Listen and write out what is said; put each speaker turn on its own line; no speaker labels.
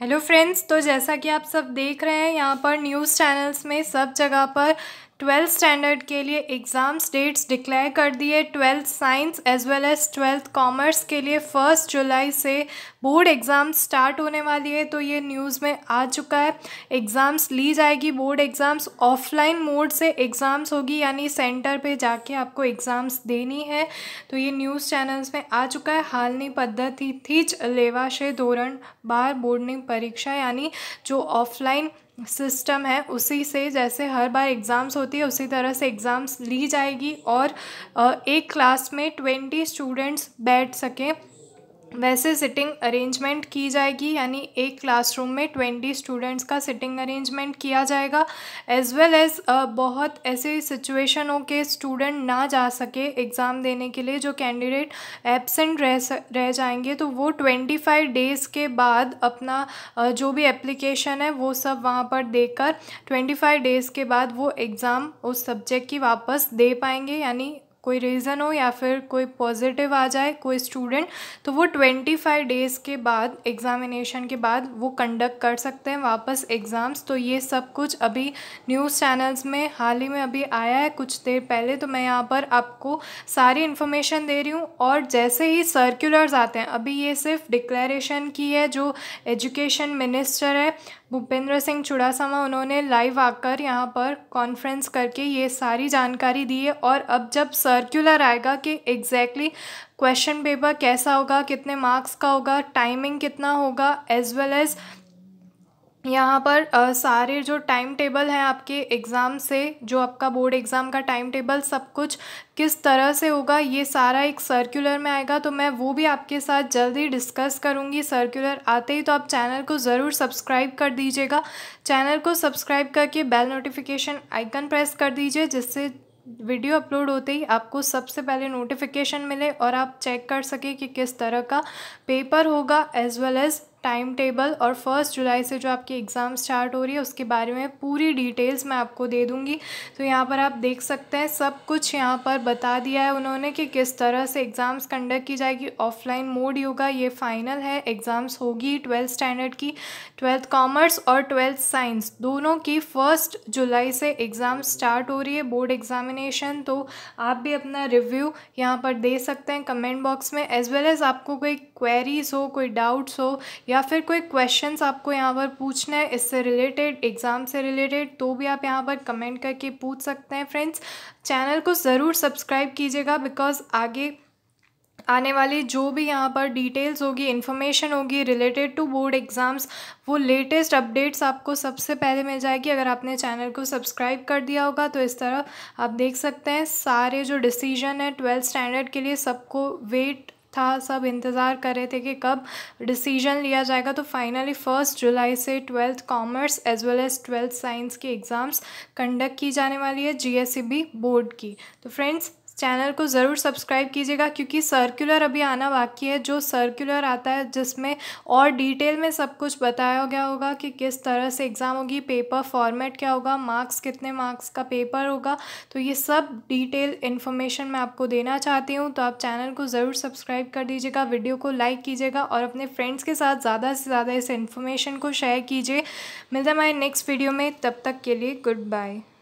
hello friends तो जैसा कि आप सब देख रहे हैं यहाँ पर न्यूज़ चैनल्स में सब जगह पर ट्वेल्थ स्टैंडर्ड के लिए एग्ज़ाम्स डेट्स डिक्लेयर कर दिए twelfth science as well as twelfth commerce के लिए फ़र्स्ट जुलाई से बोर्ड एग्ज़ाम स्टार्ट होने वाली है तो ये न्यूज़ में आ चुका है एग्ज़ाम्स ली जाएगी बोर्ड एग्ज़ाम्स ऑफलाइन मोड से एग्ज़ाम्स होगी यानी सेंटर पे जाके आपको एग्ज़ाम्स देनी है तो ये न्यूज़ चैनल्स में आ चुका है हालनी पद्धति थीच लेवाशे धोरण बार बोर्डिंग परीक्षा यानी जो ऑफलाइन सिस्टम है उसी से जैसे हर बार एग्ज़ाम्स होती है उसी तरह से एग्ज़ाम्स ली जाएगी और एक क्लास में ट्वेंटी स्टूडेंट्स बैठ सकें वैसे सिटिंग अरेंजमेंट की जाएगी यानी एक क्लासरूम में ट्वेंटी स्टूडेंट्स का सिटिंग अरेंजमेंट किया जाएगा एज वेल एज़ बहुत ऐसे हो के स्टूडेंट ना जा सके एग्ज़ाम देने के लिए जो कैंडिडेट एबसेंट रह रह जाएंगे तो वो ट्वेंटी फाइव डेज़ के बाद अपना uh, जो भी एप्लीकेशन है वो सब वहाँ पर देकर ट्वेंटी फाइव डेज़ के बाद वो एग्ज़ाम उस सब्जेक्ट की वापस दे पाएंगे यानी कोई रीज़न हो या फिर कोई पॉजिटिव आ जाए कोई स्टूडेंट तो वो ट्वेंटी फाइव डेज़ के बाद एग्ज़ामिनेशन के बाद वो कंडक्ट कर सकते हैं वापस एग्ज़ाम्स तो ये सब कुछ अभी न्यूज़ चैनल्स में हाल ही में अभी आया है कुछ देर पहले तो मैं यहाँ पर आपको सारी इन्फॉर्मेशन दे रही हूँ और जैसे ही सर्कुलर्स आते हैं अभी ये सिर्फ डिक्लेरेशन की है जो एजुकेशन मिनिस्टर है भूपेंद्र सिंह चुड़ासमा उन्होंने लाइव आकर यहाँ पर कॉन्फ्रेंस करके ये सारी जानकारी दी है और अब जब सर्कुलर आएगा कि एग्जैक्टली क्वेश्चन पेपर कैसा होगा कितने मार्क्स का होगा टाइमिंग कितना होगा एज वेल एज़ यहाँ पर आ, सारे जो टाइम टेबल हैं आपके एग्ज़ाम से जो आपका बोर्ड एग्ज़ाम का टाइम टेबल सब कुछ किस तरह से होगा ये सारा एक सर्कुलर में आएगा तो मैं वो भी आपके साथ जल्दी डिस्कस करूँगी सर्कुलर आते ही तो आप चैनल को ज़रूर सब्सक्राइब कर दीजिएगा चैनल को सब्सक्राइब करके बेल नोटिफिकेशन आइकन प्रेस कर दीजिए जिससे वीडियो अपलोड होते ही आपको सबसे पहले नोटिफिकेशन मिले और आप चेक कर सकें कि किस तरह का पेपर होगा as well as time table और फर्स्ट जुलाई से जो आपकी एग्ज़ाम स्टार्ट हो रही है उसके बारे में पूरी डिटेल्स मैं आपको दे दूँगी तो यहाँ पर आप देख सकते हैं सब कुछ यहाँ पर बता दिया है उन्होंने कि किस तरह से एग्ज़ाम्स कंडक्ट की जाएगी ऑफलाइन मोड होगा ये फाइनल है एग्ज़ाम्स होगी ट्वेल्थ स्टैंडर्ड की ट्वेल्थ कॉमर्स और ट्वेल्थ साइंस दोनों की फ़र्स्ट जुलाई से एग्ज़ाम स्टार्ट हो रही है बोर्ड एग्ज़ामिनेशन तो आप भी अपना रिव्यू यहाँ पर दे सकते हैं कमेंट बॉक्स में एज वेल एज़ आपको कोई क्वेरीज़ हो कोई डाउट्स हो या या फिर कोई क्वेश्चंस आपको यहाँ पर पूछना है इससे रिलेटेड एग्ज़ाम से रिलेटेड तो भी आप यहाँ पर कमेंट करके पूछ सकते हैं फ्रेंड्स चैनल को ज़रूर सब्सक्राइब कीजिएगा बिकॉज़ आगे आने वाली जो भी यहाँ पर डिटेल्स होगी इन्फॉर्मेशन होगी रिलेटेड टू बोर्ड एग्ज़ाम्स वो लेटेस्ट अपडेट्स आपको सबसे पहले मिल जाएगी अगर आपने चैनल को सब्सक्राइब कर दिया होगा तो इस तरह आप देख सकते हैं सारे जो डिसीजन है ट्वेल्थ स्टैंडर्ड के लिए सबको वेट था सब इंतज़ार कर रहे थे कि कब डिसीजन लिया जाएगा तो फाइनली फ़र्स्ट जुलाई से twelfth commerce as well as twelfth science की एग्ज़ाम्स कंडक्ट की जाने वाली है जी बोर्ड e की तो फ्रेंड्स चैनल को ज़रूर सब्सक्राइब कीजिएगा क्योंकि सर्कुलर अभी आना बाकी है जो सर्कुलर आता है जिसमें और डिटेल में सब कुछ बताया गया होगा कि किस तरह से एग्ज़ाम होगी पेपर फॉर्मेट क्या होगा मार्क्स कितने मार्क्स का पेपर होगा तो ये सब डिटेल इन्फॉर्मेशन मैं आपको देना चाहती हूँ तो आप चैनल को ज़रूर सब्सक्राइब कर दीजिएगा वीडियो को लाइक कीजिएगा और अपने फ्रेंड्स के साथ ज़्यादा से ज़्यादा इस इन्फॉर्मेशन को शेयर कीजिए मिलते हैं माई नेक्स्ट वीडियो में तब तक के लिए गुड बाय